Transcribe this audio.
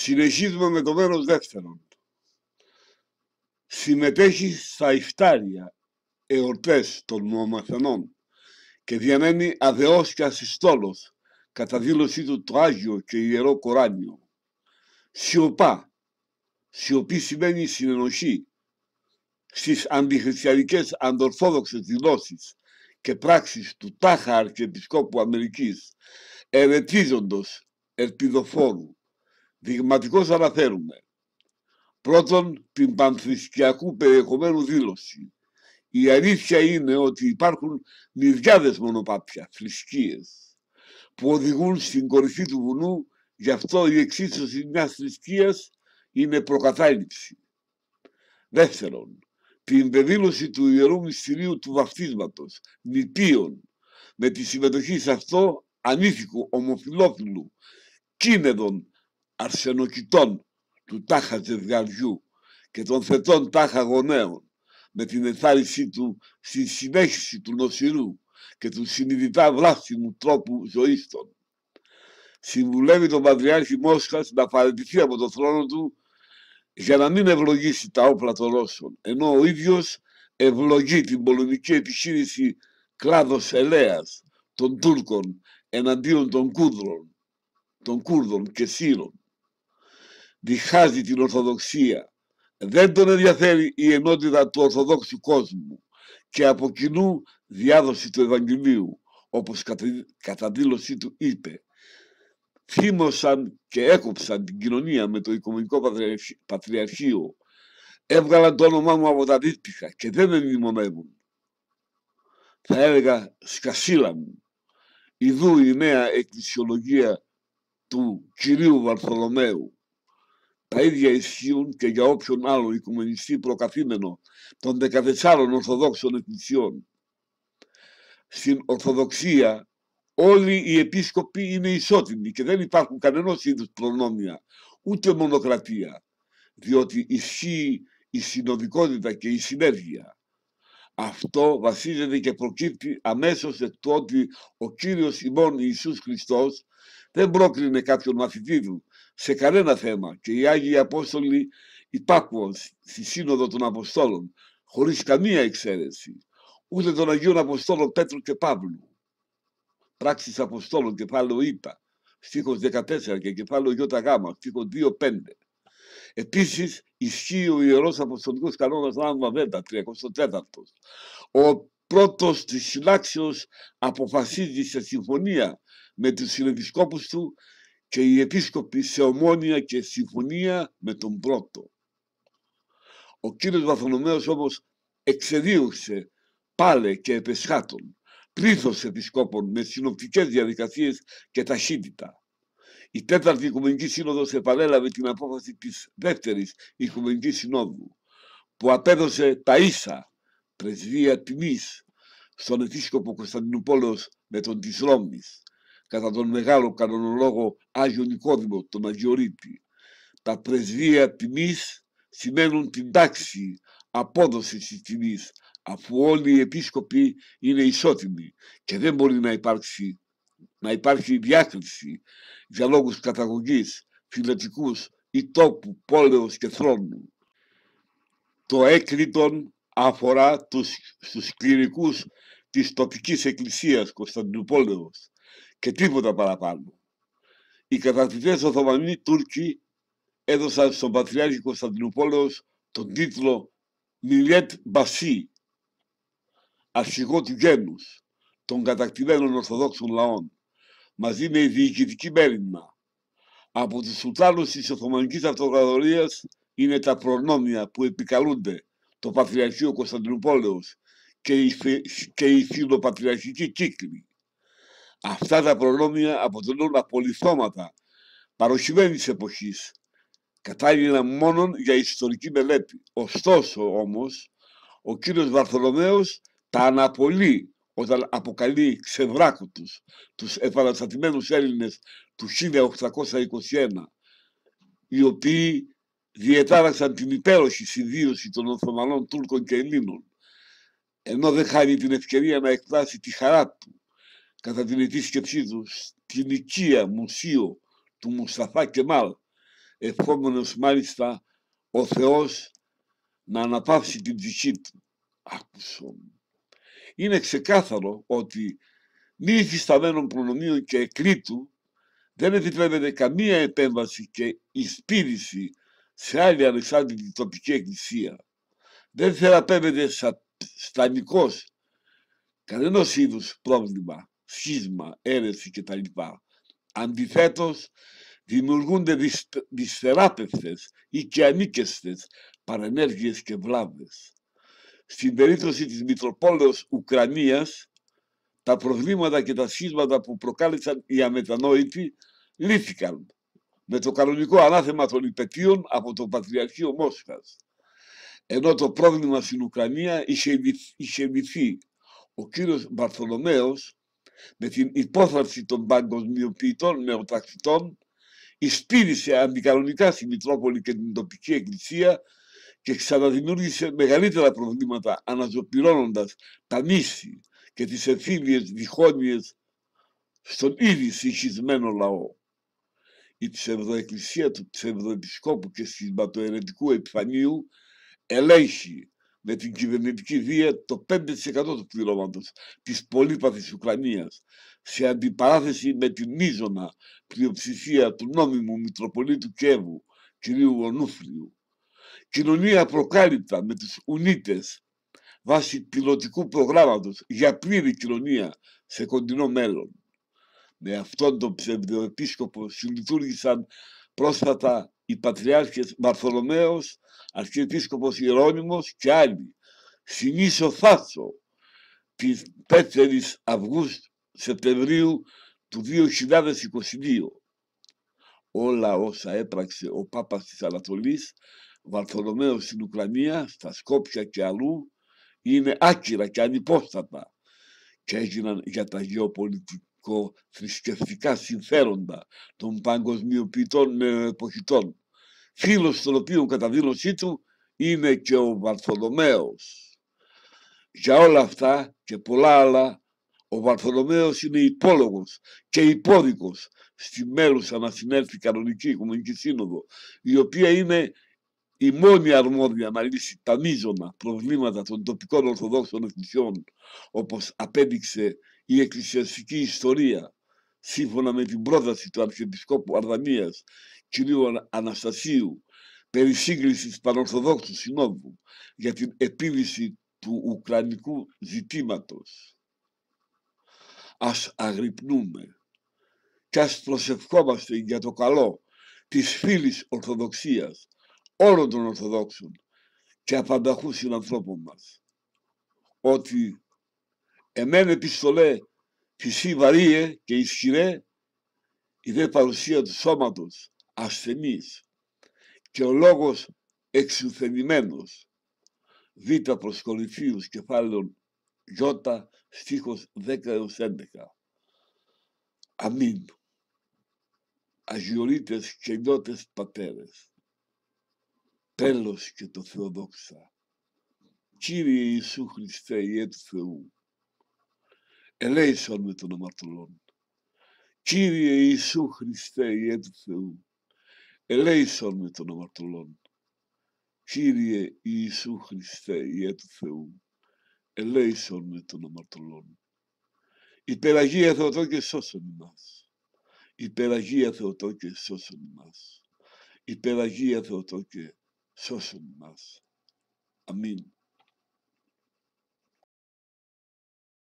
Συνεχίζουμε με το μέρος δεύτερον. Συμμετέχει στα Ιφτάρια, εορτές των Μωαμαθενών και διαμένει αδεός και ασυστόλος κατά δήλωσή του το Άγιο και Ιερό Κοράνιο. Σιωπά. Σιωπή σημαίνει συνενοχή στις αντιχριστιανικές αντορθόδοξες δηλώσεις και πράξεις του Τάχα Αρχιεπισκόπου Αμερικής ερετίζοντος ελπιδοφόρου θα αναφέρουμε. Πρώτον, την πανθρησκιακού περιεχομένου δήλωση. Η αλήθεια είναι ότι υπάρχουν μυριάδες μονοπάτια, θρησκείες, που οδηγούν στην κορυφή του βουνού, γι' αυτό η εξίσωση μιας θρησκείας είναι προκατάληψη. Δεύτερον, την πεδήλωση του Ιερού Μυστηρίου του Βαφτίσματος, νηπίων, με τη συμμετοχή σε αυτό ανήθικου ομοφιλόφιλου, κίνεδων αρσενοκητών του τάχα ζευγαριού και των θετών τάχα γονέων με την ενθάρρυνσή του στη συνέχιση του νοσηρού και του συνειδητά βλάστιμου τρόπου ζωής των. Συμβουλεύει τον Πατριάρχη Μόσχας να παραιτηθεί από τον θρόνο του για να μην ευλογήσει τα όπλα των Ρώσων, ενώ ο ίδιος ευλογεί την πολεμική επιχείρηση κλάδος ελέας των Τούρκων εναντίον των Κούρδων, των Κούρδων και Σύρων διχάζει την Ορθοδοξία. Δεν τον ενδιαφέρει η ενότητα του Ορθοδόξου κόσμου και από κοινού διάδοση του Ευαγγελίου, όπως κατά δήλωσή του είπε. Θύμωσαν και έκοψαν την κοινωνία με το Οικονομικό Πατριαρχείο. Έβγαλαν το όνομά μου από τα δίπτυχα και δεν με Θα έλεγα σκασίλα μου. Ιδού η νέα εκκλησιολογία του κυρίου Βαρθολομαίου. Τα ίδια ισχύουν και για όποιον άλλο οικουμενιστή προκαθήμενο των 14 Ορθοδόξων Εκκλησιών. Στην Ορθοδοξία όλοι οι επίσκοποι είναι ισότιμοι και δεν υπάρχουν κανένα είδου προνόμια, ούτε μονοκρατία, διότι ισχύει η συνοδικότητα και η συνέργεια. Αυτό βασίζεται και προκύπτει αμέσως εκ του ότι ο Κύριος ημών Ιησούς Χριστός δεν πρόκρινε κάποιον μαθητή του, σε κανένα θέμα και οι Άγιοι Απόστολοι υπάρχουν στη Σύνοδο των Αποστόλων χωρίς καμία εξαίρεση ούτε των Αγίων Αποστόλων Πέτρου και Παύλου πράξεις Αποστόλων κεφάλαιο ΙΠΑ, στίχος 14 και κεφάλαιο Ιώτα στίχος 2-5 Επίσης ισχύει ο Ιερός Αποστολικός Κανόνας Λάμβα Βέντα 34 ο πρώτος της συλλάξεως αποφασίζει σε συμφωνία με τους συνεπισκόπους του και οι επίσκοποι σε ομόνια και συμφωνία με τον πρώτο. Ο κύριος Βαθονομέος όμως εξεδίωξε πάλε και επεσχάτων πλήθος επισκόπων με συνοπτικές διαδικασίες και ταχύτητα. Η τέταρτη Οικουμενική Σύνοδος επανέλαβε την απόφαση της δεύτερης Οικουμενικής Συνόδου που απέδωσε τα ίσα πρεσβεία τιμής στον επίσκοπο Κωνσταντινούπολος με τον της Ρώμης κατά τον μεγάλο κανονολόγο Άγιο Νικόδημο, τον Αγιορείτη. Τα πρεσβεία τιμής σημαίνουν την τάξη, απόδοσης της τιμής, αφού όλοι οι επίσκοποι είναι ισότιμοι και δεν μπορεί να υπάρξει, να υπάρχει διάκριση για λόγους καταγωγής, φιλετικούς ή τόπου, πόλεως και θρόνου. Το έκριτον αφορά τους, στους κληρικούς της τοπικής εκκλησίας Κωνσταντινούπολεως και τίποτα παραπάνω. Οι κατακτητέ Οθωμανοί Τούρκοι έδωσαν στον Πατριάρχη Κωνσταντινούπολος τον τίτλο «Μιλιέτ Μπασί, αρχηγό του γένους των κατακτημένων Ορθοδόξων λαών, μαζί με η διοικητική μέρημνα. Από τους σουλτάνους της Οθωμανικής Αυτοκρατορίας είναι τα προνόμια που επικαλούνται το Πατριαρχείο Κωνσταντινούπολεως και η, και η φιλοπατριαρχική κύκλη. Αυτά τα προνόμια αποτελούν απολυθώματα παροχημένης εποχής, κατάλληλα μόνον για ιστορική μελέτη. Ωστόσο όμως, ο κύριος Βαρθολομέος τα αναπολύει όταν αποκαλεί ξεβράκου τους, τους επαναστατημένους Έλληνες του 1821, οι οποίοι διετάραξαν την υπέροχη συνδύωση των Οθωμανών Τούρκων και Ελλήνων, ενώ δεν χάνει την ευκαιρία να εκφράσει τη χαρά του κατά την αιτή του στην οικία μουσείο του Μουσταφά Κεμάλ, ευχόμενος μάλιστα ο Θεός να αναπαύσει την ψυχή του. Άκουσον. Είναι ξεκάθαρο ότι μη υφισταμένων προνομίων και εκρήτου δεν επιτρέπεται καμία επέμβαση και εισπήρηση σε άλλη ανεξάρτητη τοπική εκκλησία. Δεν θεραπεύεται στανικός κανένα είδους πρόβλημα σχίσμα, αίρεση κτλ. Αντιθέτως, δημιουργούνται δυστεράπευτες ή και ανίκεστε παρενέργειες και βλάβες. Στην περίπτωση της Μητροπόλεως Ουκρανίας τα προβλήματα και τα σχίσματα που προκάλεσαν οι αμετανόητοι λύθηκαν με το κανονικό ανάθεμα των υπετίων από το Πατριαρχείο Μόσχας. Ενώ το πρόβλημα στην Ουκρανία είχε, μυθεί, Ο κύριος Μπαρθολομέος με την υπόθεση των παγκοσμιοποιητών νεοταξιτών εισπήρησε αντικανονικά στη Μητρόπολη και την τοπική εκκλησία και ξαναδημιούργησε μεγαλύτερα προβλήματα αναζωπηρώνοντας τα μίση και τις ευθύμιες διχόνιες στον ήδη συγχυσμένο λαό. Η ψευδοεκκλησία του ψευδοεπισκόπου και σχηματοαιρετικού επιφανείου ελέγχει με την κυβερνητική βία το 5% του πληρώματος της πολύπαθης Ουκρανίας σε αντιπαράθεση με την μείζωνα πλειοψηφία του νόμιμου Μητροπολίτου Κέβου, κ. Γονούφλιου. Κοινωνία προκάλυπτα με τους Ουνίτες βάσει πιλωτικού προγράμματος για πλήρη κοινωνία σε κοντινό μέλλον. Με αυτόν τον ψευδοεπίσκοπο συλλειτουργήσαν πρόσφατα οι Πατριάρχες Βαρθολομαίος, Αρχιεπίσκοπος Ιερώνυμος και άλλοι. Συνήθω φάσο της η Αυγούστου Σεπτεμβρίου του 2022. Όλα όσα έπραξε ο Πάπας της Ανατολής, Βαρθολομαίος στην Ουκρανία, στα Σκόπια και αλλού, είναι άκυρα και ανυπόστατα και έγιναν για τα γεωπολιτικά θρησκευτικά συμφέροντα των παγκοσμιοποιητών με εποχητών. Φίλος των οποίων κατά δήλωσή του είναι και ο Βαρθολομέος. Για όλα αυτά και πολλά άλλα ο Βαρθολομέος είναι υπόλογος και υπόδικος στη μέλους ανασυνέλθη κανονική οικονομική σύνοδο η οποία είναι η μόνη αρμόδια να λύσει τα μείζωνα προβλήματα των τοπικών Ορθοδόξων εθνικιών όπως απέδειξε η εκκλησιαστική ιστορία σύμφωνα με την πρόταση του Αρχιεπισκόπου Αρδανία κ. Αναστασίου περί σύγκρισης Πανορθοδόξου Συνόδου για την επίλυση του Ουκρανικού ζητήματος. Ας αγρυπνούμε και ας προσευχόμαστε για το καλό της φίλης Ορθοδοξίας όλων των Ορθοδόξων και απανταχού συνανθρώπων μας ότι Εμένα πιστολέ πισί βαρύε και ισχυρέ η δε παρουσία του σώματος ασθενής και ο λόγος εξουθενημένος β προς κορυφίους κεφάλαιων Ι στίχος 10 έως 11 Αμήν Αγιορείτες και νιώτες πατέρες τέλος και το Θεοδόξα Κύριε Ιησού Χριστέ Ιε του Θεού ελέησον με τον αμαρτωλόν. Κύριε Ιησού Χριστέ, Ιέ του Θεού, ελέησον με τον αμαρτωλόν. Κύριε Ιησού Χριστέ, Ιέ του Θεού, ελέησον με τον αμαρτωλόν. Υπεραγία Θεοτό και σώσον μας. Υπεραγία Θεοτό και σώσον μας. Υπεραγία Θεοτό και σώσον μας. Αμήν.